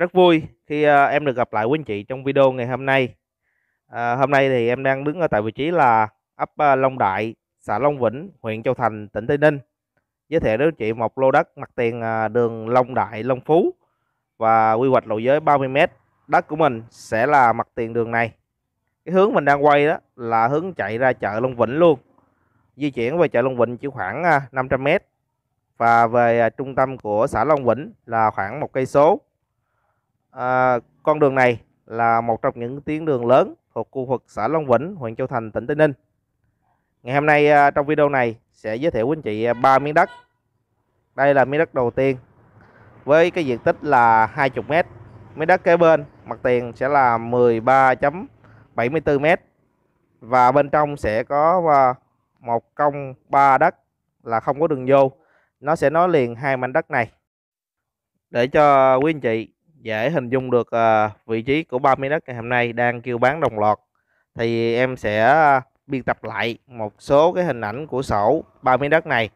rất vui khi uh, em được gặp lại quý anh chị trong video ngày hôm nay à, hôm nay thì em đang đứng ở tại vị trí là ấp uh, Long Đại xã Long Vĩnh huyện Châu Thành tỉnh Tây Ninh giới thiệu đến chị một lô đất mặt tiền uh, đường Long Đại Long Phú và quy hoạch lộ giới 30m đất của mình sẽ là mặt tiền đường này cái hướng mình đang quay đó là hướng chạy ra chợ Long Vĩnh luôn di chuyển về chợ Long Vĩnh chỉ khoảng 500m và về trung tâm của xã Long Vĩnh là khoảng một cây số à, con đường này là một trong những tuyến đường lớn thuộc khu vực xã Long Vĩnh, huyện Châu Thành, tỉnh Tây Ninh. Ngày hôm nay à, trong video này sẽ giới thiệu quý anh chị à, ba miếng đất. Đây là miếng đất đầu tiên với cái diện tích là 20 m. Miếng đất kế bên mặt tiền sẽ là 13.74 m và bên trong sẽ có à, một công ba đất là không có đường vô. Nó sẽ nói liền hai mảnh đất này để cho quý anh chị dễ dạ, hình dung được ờ, vị trí của ba 30 đất ngày hôm nay đang kêu bán đồng loạt thì em sẽ ờ, biên tập lại một số cái hình ảnh của sổ 30 đất này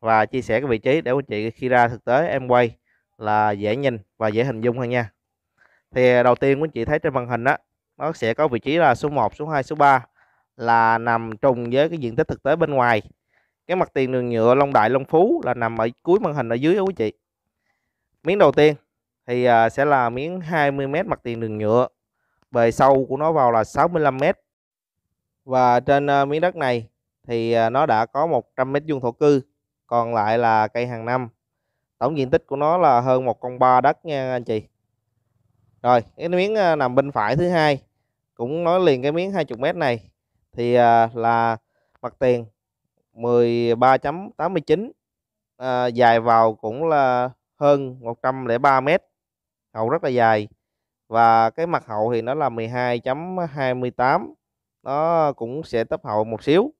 và chia sẻ cái vị trí để quý chị khi ra thực tế em quay là dễ nhìn và dễ hình dung hơn nha thì ờ, đầu tiên quý chị thấy trên màn hình đó nó sẽ có vị trí là số 1 số 2 số 3 là nằm trùng với cái diện tích thực tế bên ngoài cái mặt tiền đường nhựa Long Đại Long Phú là nằm ở cuối màn hình ở dưới đó quý chị miếng đầu tiên thì à, sẽ là miếng 20m mặt tiền đường nhựa bề sâu của nó vào là 65m và trên à, miếng đất này thì à, nó đã có 100m vuông thổ cư còn lại là cây hàng năm tổng diện tích của nó là hơn một con ba đất nha anh chị rồi cái miếng à, nằm bên phải thứ hai cũng nói liền cái miếng 20m này thì à, là mặt tiền 13.89 à, dài vào cũng là hơn 103 mét hậu rất là dài và cái mặt hậu thì nó là 12.28 nó cũng sẽ tấp hậu một xíu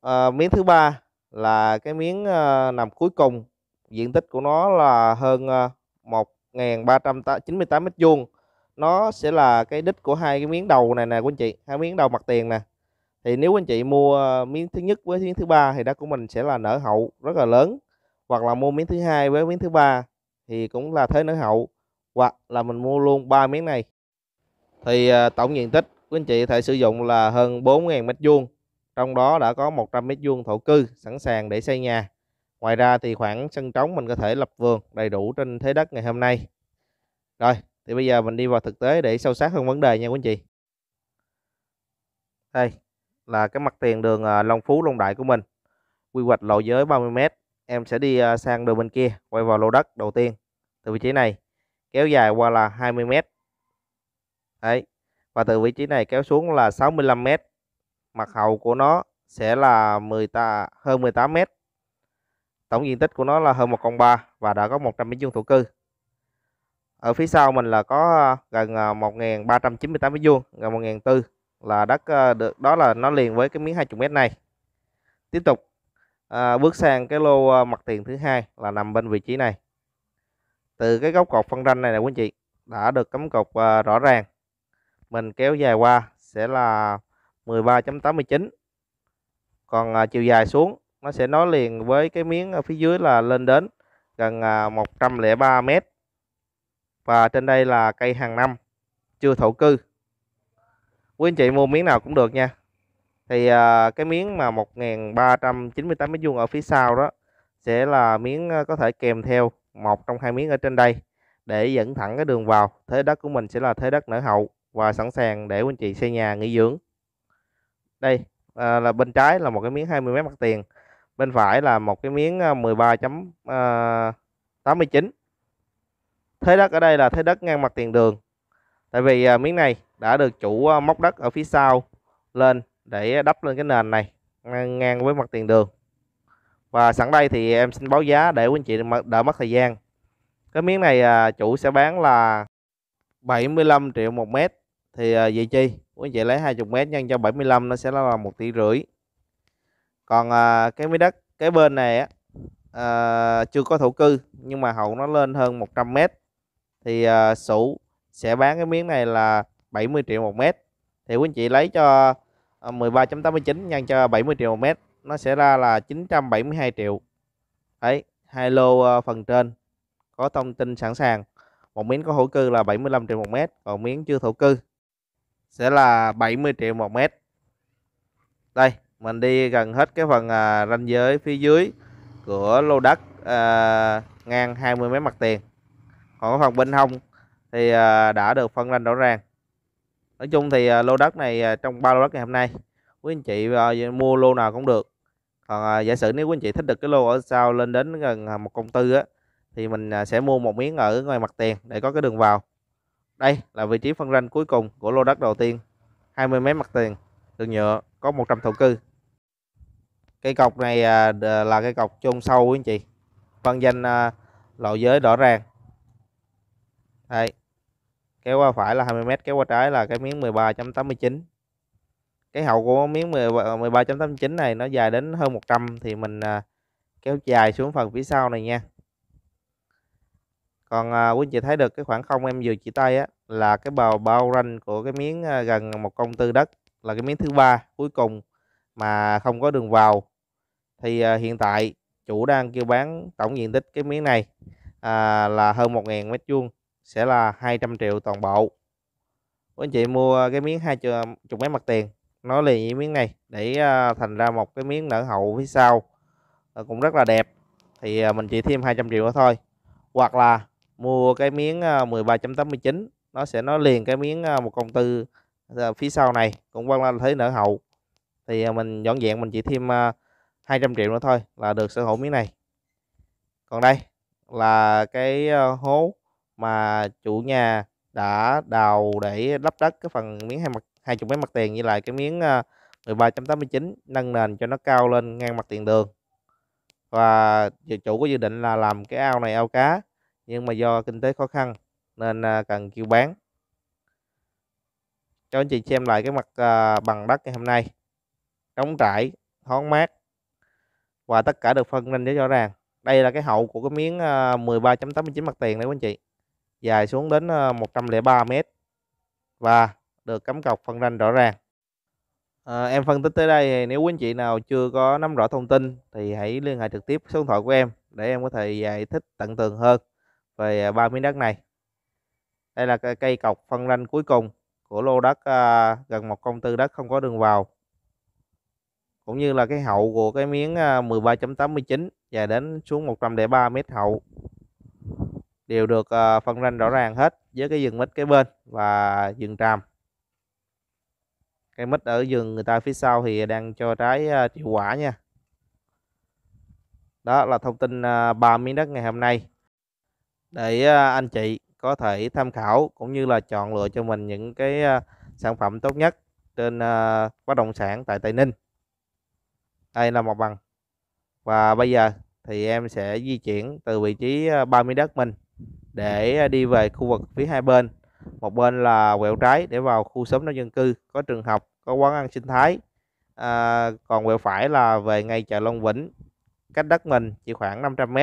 à, miếng thứ ba là cái miếng à, nằm cuối cùng diện tích của nó là hơn ờ, à, 1.398 mét vuông nó sẽ là cái đích của hai cái miếng đầu này nè của anh chị hai miếng đầu mặt tiền nè thì nếu anh chị mua miếng thứ nhất với miếng thứ ba thì đất của mình sẽ là nở hậu rất là lớn hoặc là mua miếng thứ hai với miếng thứ ba thì cũng là thế nở hậu hoặc là mình mua luôn ba miếng này thì à, tổng diện tích quý anh chị có thể sử dụng là hơn 4.000 m2 trong đó đã có 100 m2 thổ cư sẵn sàng để xây nhà ngoài ra thì khoảng sân trống mình có thể lập vườn đầy đủ trên thế đất ngày hôm nay rồi thì bây giờ mình đi vào thực tế để sâu sát hơn vấn đề nha quý anh chị đây là cái mặt tiền đường à, Long Phú Long Đại của mình quy hoạch lộ giới 30m em sẽ đi à, sang đường bên kia quay vào lô đất đầu tiên từ vị trí này kéo dài qua là 20 m. Đấy. Và từ vị trí này kéo xuống là 65 m. Mặt hậu của nó sẽ là 10 ta, hơn 18 m. Tổng diện tích của nó là hơn 1 cộng 3 và đã có 100 mét vuông thổ cư. Ở phía sau mình là có à, gần 1398 à, mét vuông, gần 1400 là đất à, được đó là nó liền với cái miếng 20 m này. Tiếp tục à, bước sang cái lô mặt tiền thứ hai là nằm bên vị trí này từ cái góc cột phân ranh này nè quý anh chị đã được cắm cột à, rõ ràng mình kéo dài qua sẽ là 13.89 còn à, chiều dài xuống nó sẽ nối liền với cái miếng ở ờ, phía dưới là lên đến gần à, 103 mét và trên đây là cây hàng năm chưa thổ cư quý anh chị mua miếng nào cũng được nha thì à, cái miếng mà 1.398 mét vuông ở phía sau đó sẽ là miếng có thể kèm theo một trong hai miếng ở trên đây để dẫn thẳng cái đường vào thế đất của mình sẽ là thế đất nở hậu và sẵn sàng để anh chị xây nhà nghỉ dưỡng đây à, là bên trái là một cái miếng 20 mét mặt tiền bên phải là một cái miếng 13.89 à, à, thế đất ở đây là thế đất ngang mặt tiền đường tại vì à, miếng này đã được chủ à, móc đất ở phía sau lên để đắp lên cái nền này ngang với mặt tiền đường và sẵn đây thì em xin báo giá để quý anh chị đỡ mất thời gian cái miếng này à, chủ sẽ bán là 75 triệu một mét thì à, vị chi quý anh chị lấy 20 mét nhân cho 75 nó sẽ là một tỷ rưỡi còn à, cái miếng đất cái bên này á chưa có thổ cư nhưng mà hậu nó lên hơn 100 mét thì sủ sẽ bán cái miếng này là 70 triệu một mét thì quý anh chị lấy cho 13.89 nhân cho 70 triệu một mét nó sẽ ra là 972 triệu đấy hai lô ờ, phần trên có thông tin sẵn sàng một miếng có thổ cư là 75 triệu một mét còn miếng chưa thổ cư sẽ là 70 triệu một mét đây mình đi gần hết cái phần à, ranh giới phía dưới của lô đất à, ngang 20 mét mặt tiền còn phần bên hông thì à, đã được phân ranh rõ ràng nói chung thì à, lô đất này trong ba lô đất ngày hôm nay quý anh chị mua lô nào cũng được còn à, giả sử nếu quý anh chị thích được cái lô ở sau lên đến gần à, một công tư á thì mình à, sẽ mua một miếng ở ngoài mặt tiền để có cái đường vào đây là vị trí phân ranh cuối cùng của lô đất đầu tiên 20 mét mặt tiền đường nhựa có 100 thổ cư cây cọc này à, là cây cọc chôn sâu quý anh chị phân danh lộ giới rõ ràng đây kéo qua phải là 20 mét kéo qua trái là cái miếng 13.89 cái hậu của miếng 13.89 này nó dài đến hơn 100 thì mình à, kéo dài xuống phần phía sau này nha còn à, quý anh chị thấy được cái khoảng không em vừa chỉ tay á là cái bào bao ranh của cái miếng à, gần một công tư đất là cái miếng thứ ba cuối cùng mà không có đường vào thì hiện tại chủ đang kêu bán tổng diện tích cái miếng này à, là hơn 1.000 mét vuông sẽ là 200 triệu toàn bộ quý anh chị mua cái miếng hai chục mét mặt tiền nó liền với miếng này để à, thành ra một cái miếng nở hậu phía sau ờ, cũng rất là đẹp thì à, mình chỉ thêm 200 triệu thôi hoặc là mua cái miếng 13.89 à, nó sẽ nó liền cái miếng một công tư phía sau này cũng quan là thấy nở hậu thì mình dọn dẹn mình chỉ thêm 200 triệu nữa thôi là được sở hữu miếng này còn đây là cái hố mà chủ nhà đã đào để lắp đất cái phần miếng hai mặt hai chục mấy mặt tiền như lại cái miếng 13.89 ờ, nâng nền cho nó cao lên ngang mặt tiền đường và chủ có dự định là làm cái ao này ao cá nhưng mà do kinh tế khó khăn nên ờ, cần kêu bán cho anh chị xem lại cái mặt ờ, bằng đất ngày hôm nay trống trải thoáng mát và tất cả được phân lên để rõ ràng đây là cái hậu của cái miếng 13.89 mặt tiền đấy quý anh chị dài xuống đến 103 mét và được cắm cọc phân ranh rõ ràng. À, em phân tích tới đây nếu quý anh chị nào chưa có nắm rõ thông tin thì hãy liên hệ trực tiếp số điện thoại của em để em có thể giải thích tận tường hơn về à, ba miếng đất này. Đây là cây cọc phân ranh cuối cùng của lô đất à, gần một công tư đất không có đường vào. Cũng như là cái hậu của cái miếng 13.89 à, dài đến xuống 103 mét hậu đều được à, phân ranh rõ ràng hết với cái rừng mít kế bên và rừng tràm cây mít ở vườn người ta phía sau thì đang cho trái chịu à, quả nha đó là thông tin à, ba miếng đất ngày hôm nay để à, anh chị có thể tham khảo cũng như là chọn lựa cho mình những cái sản phẩm tốt nhất trên bất động sản tại Tây Ninh đây là một bằng và bây giờ thì em sẽ di chuyển từ vị trí ba miếng đất mình để đi về khu vực phía hai bên một bên là quẹo trái để vào khu xóm đông dân cư có trường học có quán ăn sinh thái à, còn quẹo phải là về ngay chợ Long Vĩnh cách đất mình chỉ khoảng 500 m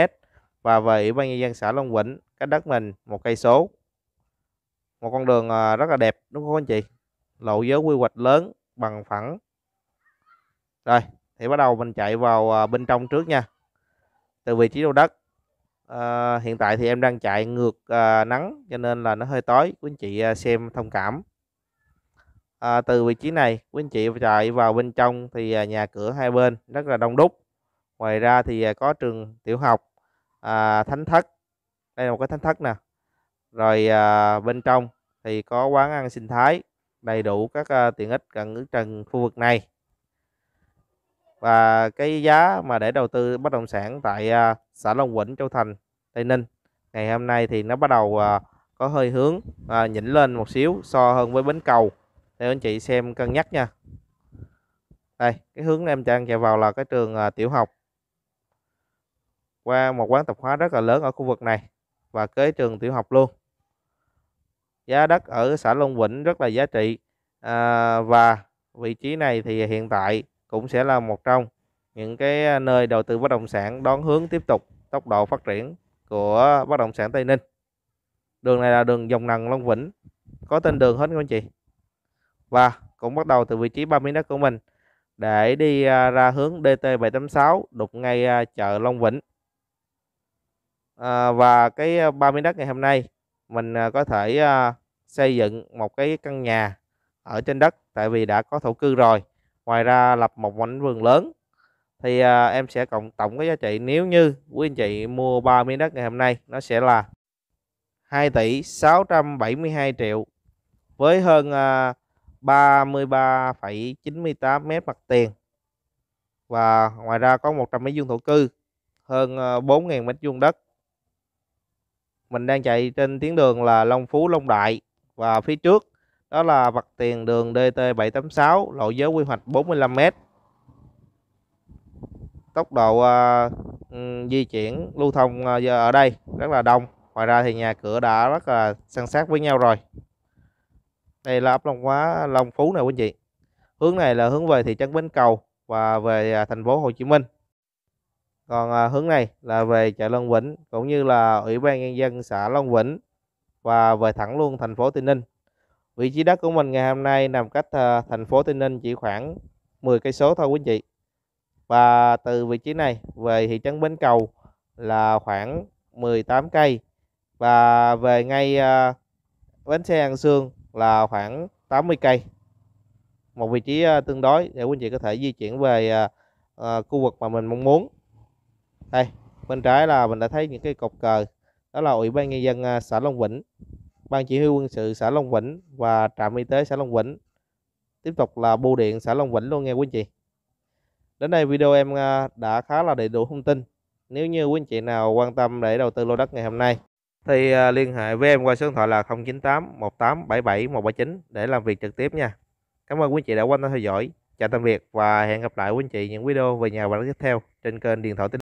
và về ủy ban nhân dân xã Long Vĩnh cách đất mình một cây số một con đường à, rất là đẹp đúng không anh chị lộ giới quy hoạch lớn bằng phẳng rồi thì bắt đầu mình chạy vào à, bên trong trước nha từ vị trí đầu đất à, hiện tại thì em đang chạy ngược à, nắng cho nên là nó hơi tối quý anh chị à, xem thông cảm à, từ vị trí này quý anh chị chạy vào bên trong thì à, nhà cửa hai bên rất là đông đúc ngoài ra thì à, có trường tiểu học à, thánh thất đây là một cái thánh thất nè rồi à, bên trong thì có quán ăn sinh thái đầy đủ các à, tiện ích gần trần khu vực này và cái giá mà để đầu tư bất động sản tại à, xã Long Quĩnh, Châu Thành, Tây Ninh ngày hôm nay thì nó bắt đầu à, có hơi hướng à, nhỉnh lên một xíu so hơn với bến cầu để anh chị xem cân nhắc nha đây cái hướng em trang chạy vào là cái trường tiểu học qua một quán tạp hóa rất là lớn ở khu vực này và kế trường tiểu học luôn giá đất ở xã Long Vĩnh rất là giá trị à, và vị trí này thì hiện tại cũng sẽ là một trong những cái à, nơi đầu tư bất động sản đón hướng tiếp tục tốc độ phát triển của bất động sản Tây Ninh. Đường này là đường dòng nằng Long Vĩnh, có tên đường hết các anh chị. Và cũng bắt đầu từ vị trí 3 miếng đất của mình để đi à, ra hướng DT786 đục ngay à, chợ Long Vĩnh. À, và cái 3 miếng đất ngày hôm nay mình có thể xây dựng một cái căn nhà ở trên đất tại vì đã có thổ cư rồi ngoài ra lập một mảnh vườn lớn thì à, em sẽ cộng tổng cái giá trị nếu như quý anh chị mua 3 miếng đất ngày hôm nay nó sẽ là 2 tỷ 672 triệu với hơn à, 33,98 mét mặt tiền và ngoài ra có 100 mét vuông thổ cư hơn 4.000 à, mét vuông đất mình đang chạy trên tuyến đường là Long Phú Long Đại và phía trước đó là mặt tiền đường DT786 lộ giới quy hoạch 45m tốc độ uh, di chuyển lưu thông uh, ở đây rất là đông ngoài ra thì nhà cửa đã rất là san sát với nhau rồi đây là ấp Long Hóa Long Phú này quý anh chị hướng này là hướng về thị trấn Bến Cầu và về à, thành phố Hồ Chí Minh còn à, hướng này là về chợ Long Vĩnh cũng như là ủy ban nhân dân xã Long Vĩnh và về thẳng luôn thành phố Tây Ninh vị trí đất của mình ngày hôm nay nằm cách ờ, thành phố Tây Ninh chỉ khoảng 10 cây số thôi quý anh chị và từ vị trí này về thị trấn Bến Cầu là khoảng 18 cây và về ngay ờ, bến xe An Sương là khoảng 80 cây một vị trí ờ, tương đối để quý anh chị có thể di chuyển về khu vực mà mình mong muốn đây bên trái là mình đã thấy những cái cột cờ đó là ủy ban nhân dân xã Long Vĩnh Ban Chỉ huy quân sự xã Long Vĩnh và trạm y tế xã Long Vĩnh. Tiếp tục là bưu điện xã Long Vĩnh luôn nghe quý anh chị. Đến đây video em à, đã khá là đầy đủ thông tin. Nếu như quý anh chị nào quan tâm để đầu tư lô đất ngày hôm nay thì à, liên hệ với em qua số điện thoại là 098 1877 139 để làm việc trực tiếp nha. Cảm ơn quý anh chị đã quan tâm theo dõi. Chào tạm biệt và hẹn gặp lại quý anh chị những video về nhà và đất tiếp theo trên kênh Điện thoại Tính